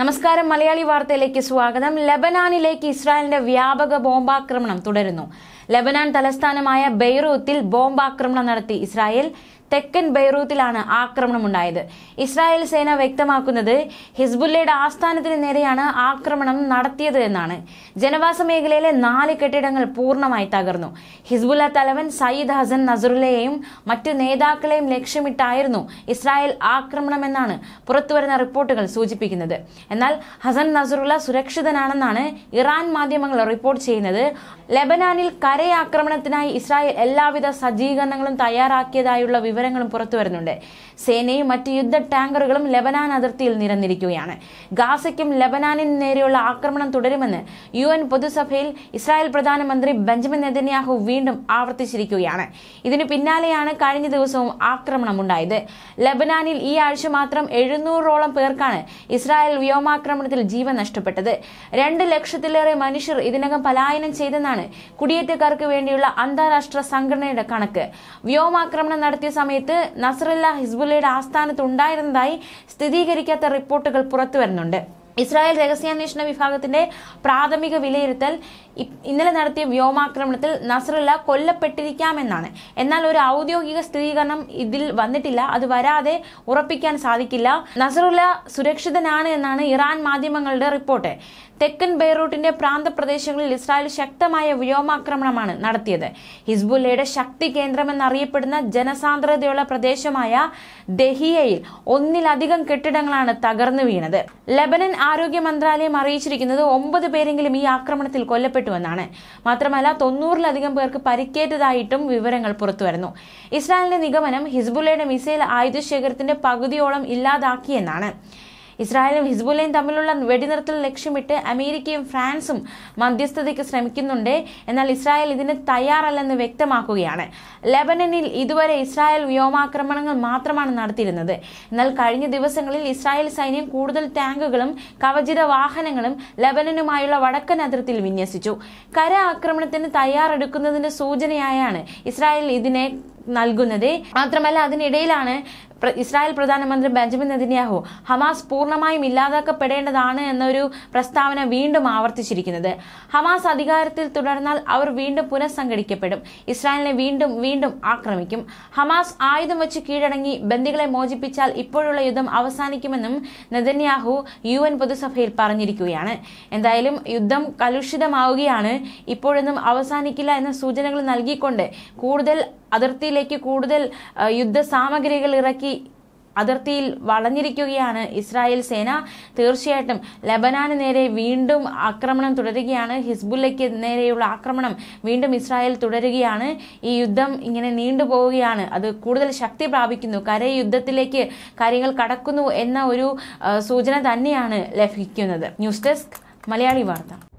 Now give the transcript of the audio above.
നമസ്കാരം മലയാളി വാർത്തയിലേക്ക് സ്വാഗതം ലബനാനിലേക്ക് ഇസ്രായേലിന്റെ വ്യാപക ബോംബാക്രമണം തുടരുന്നു ലബനാൻ തലസ്ഥാനമായ ബെയ്റൂത്തിൽ ബോംബാക്രമണം നടത്തി ഇസ്രായേൽ തെക്കൻ ബെയ്റൂത്തിലാണ് ഉണ്ടായത് ഇസ്രായേൽ സേന വ്യക്തമാക്കുന്നത് ഹിസ്ബുല്ലയുടെ ആസ്ഥാനത്തിന് നേരെയാണ് ആക്രമണം നടത്തിയത് എന്നാണ് ജനവാസ മേഖലയിലെ നാല് കെട്ടിടങ്ങൾ പൂർണ്ണമായി തകർന്നു ഹിസ്ബുല്ല തലവൻ സയ്യിദ് ഹസൻ നസറുലയെയും മറ്റു നേതാക്കളെയും ലക്ഷ്യമിട്ടായിരുന്നു ഇസ്രായേൽ ആക്രമണമെന്നാണ് പുറത്തുവരുന്ന റിപ്പോർട്ടുകൾ സൂചിപ്പിക്കുന്നത് എന്നാൽ ഹസൻ നസറുല്ല സുരക്ഷിതനാണെന്നാണ് ഇറാൻ മാധ്യമങ്ങൾ റിപ്പോർട്ട് ചെയ്യുന്നത് ലെബനാനിൽ കരയാക്രമണത്തിനായി ഇസ്രായേൽ എല്ലാവിധ സജ്ജീകരണങ്ങളും തയ്യാറാക്കിയതായുള്ള വിവരം വിവരങ്ങളും പുറത്തു വരുന്നുണ്ട് സേനയും മറ്റ് യുദ്ധ ടാങ്കറുകളും ലബനാൻ അതിർത്തിയിൽ നിരന്നിരിക്കുകയാണ് ഗാസയ്ക്കും ലബനാനിന് നേരെയുള്ള ആക്രമണം തുടരുമെന്ന് യു എൻ പൊതുസഭയിൽ ഇസ്രായേൽ പ്രധാനമന്ത്രി ബെഞ്ചമിൻ നെതന്യാഹു വീണ്ടും ആവർത്തിച്ചിരിക്കുകയാണ് ഇതിനു പിന്നാലെയാണ് കഴിഞ്ഞ ദിവസവും ആക്രമണം ഉണ്ടായത് ലബനാനിൽ ഈ ആഴ്ച മാത്രം എഴുന്നൂറോളം പേർക്കാണ് ഇസ്രായേൽ വ്യോമാക്രമണത്തിൽ ജീവൻ നഷ്ടപ്പെട്ടത് രണ്ട് ലക്ഷത്തിലേറെ മനുഷ്യർ ഇതിനകം പലായനം ചെയ്തെന്നാണ് കുടിയേറ്റക്കാർക്ക് വേണ്ടിയുള്ള അന്താരാഷ്ട്ര സംഘടനയുടെ കണക്ക് വ്യോമാക്രമണം നടത്തിയ സമയത്ത് നസറല്ല ഹിസ്ബുല്ലയുടെ ആസ്ഥാനത്ത് ഉണ്ടായിരുന്നതായി സ്ഥിരീകരിക്കാത്ത റിപ്പോർട്ടുകൾ പുറത്തുവരുന്നുണ്ട് ഇസ്രായേൽ രഹസ്യാന്വേഷണ വിഭാഗത്തിന്റെ പ്രാഥമിക വിലയിരുത്തൽ ഇന്നലെ നടത്തിയ വ്യോമാക്രമണത്തിൽ നസറുല്ല കൊല്ലപ്പെട്ടിരിക്കാമെന്നാണ് എന്നാൽ ഒരു ഔദ്യോഗിക സ്ഥിരീകരണം ഇതിൽ വന്നിട്ടില്ല അത് വരാതെ ഉറപ്പിക്കാൻ സാധിക്കില്ല നസറുല്ല സുരക്ഷിതനാണ് എന്നാണ് ഇറാൻ മാധ്യമങ്ങളുടെ റിപ്പോർട്ട് തെക്കൻ ബെയ്റൂട്ടിന്റെ പ്രാന്തപ്രദേശങ്ങളിൽ ഇസ്രായേൽ ശക്തമായ വ്യോമാക്രമണമാണ് നടത്തിയത് ഹിസ്ബുല്ലയുടെ ശക്തി കേന്ദ്രമെന്നറിയപ്പെടുന്ന ജനസാന്ദ്രതയുള്ള പ്രദേശമായ ദഹിയയിൽ ഒന്നിലധികം കെട്ടിടങ്ങളാണ് തകർന്നു വീണത് ലബനൻ ആരോഗ്യ മന്ത്രാലയം അറിയിച്ചിരിക്കുന്നത് ഒമ്പത് പേരെങ്കിലും ഈ ആക്രമണത്തിൽ കൊല്ലപ്പെട്ടുവെന്നാണ് മാത്രമല്ല തൊണ്ണൂറിലധികം പേർക്ക് പരിക്കേറ്റതായിട്ടും വിവരങ്ങൾ പുറത്തുവരുന്നു ഇസ്രായേലിന്റെ നിഗമനം ഹിസ്ബുള്ളയുടെ മിസൈൽ ആയുധ ശേഖരത്തിന്റെ പകുതിയോളം ഇല്ലാതാക്കിയെന്നാണ് ഇസ്രായേലും ഹിസ്ബുലയും തമ്മിലുള്ള വെടിനിർത്തൽ ലക്ഷ്യമിട്ട് അമേരിക്കയും ഫ്രാൻസും മധ്യസ്ഥതയ്ക്ക് ശ്രമിക്കുന്നുണ്ട് എന്നാൽ ഇസ്രായേൽ ഇതിന് തയ്യാറല്ലെന്ന് വ്യക്തമാക്കുകയാണ് ലെബനനിൽ ഇതുവരെ ഇസ്രായേൽ വ്യോമാക്രമണങ്ങൾ മാത്രമാണ് നടത്തിയിരുന്നത് എന്നാൽ കഴിഞ്ഞ ദിവസങ്ങളിൽ ഇസ്രായേൽ സൈന്യം കൂടുതൽ ടാങ്കുകളും കവചിത വാഹനങ്ങളും ലബനനുമായുള്ള വടക്കൻ അതിർത്തിയിൽ വിന്യസിച്ചു കര ആക്രമണത്തിന് തയ്യാറെടുക്കുന്നതിന്റെ സൂചനയായാണ് ഇസ്രായേൽ ഇതിനെ നൽകുന്നത് മാത്രമല്ല അതിനിടയിലാണ് ഇസ്രായേൽ പ്രധാനമന്ത്രി ബെഞ്ചമിൻ നെതിന്യാഹു ഹമാസ് പൂർണ്ണമായും ഇല്ലാതാക്കപ്പെടേണ്ടതാണ് എന്നൊരു പ്രസ്താവന വീണ്ടും ആവർത്തിച്ചിരിക്കുന്നത് ഹമാസ് അധികാരത്തിൽ തുടർന്നാൽ അവർ വീണ്ടും പുനഃസംഘടിക്കപ്പെടും ഇസ്രായേലിനെ വീണ്ടും വീണ്ടും ആക്രമിക്കും ഹമാസ് ആയുധം വെച്ച് കീഴടങ്ങി ബന്ദികളെ മോചിപ്പിച്ചാൽ ഇപ്പോഴുള്ള യുദ്ധം അവസാനിക്കുമെന്നും നെതന്യാഹു യു എൻ പൊതുസഭയിൽ പറഞ്ഞിരിക്കുകയാണ് എന്തായാലും യുദ്ധം കലുഷിതമാവുകയാണ് ഇപ്പോഴൊന്നും അവസാനിക്കില്ല എന്ന സൂചനകൾ നൽകിക്കൊണ്ട് കൂടുതൽ അതിർത്തിയിലേക്ക് കൂടുതൽ യുദ്ധ സാമഗ്രികൾ ഇറക്കി അതിർത്തിയിൽ വളഞ്ഞിരിക്കുകയാണ് ഇസ്രായേൽ സേന തീർച്ചയായിട്ടും ലബനാന് നേരെ വീണ്ടും ആക്രമണം തുടരുകയാണ് ഹിസ്ബുല്ലയ്ക്ക് നേരെയുള്ള ആക്രമണം വീണ്ടും ഇസ്രായേൽ തുടരുകയാണ് ഈ യുദ്ധം ഇങ്ങനെ നീണ്ടുപോവുകയാണ് അത് കൂടുതൽ ശക്തി പ്രാപിക്കുന്നു കരയുദ്ധത്തിലേക്ക് കാര്യങ്ങൾ കടക്കുന്നു എന്ന ഒരു സൂചന തന്നെയാണ് ലഭിക്കുന്നത് ന്യൂസ് ഡെസ്ക് മലയാളി വാർത്ത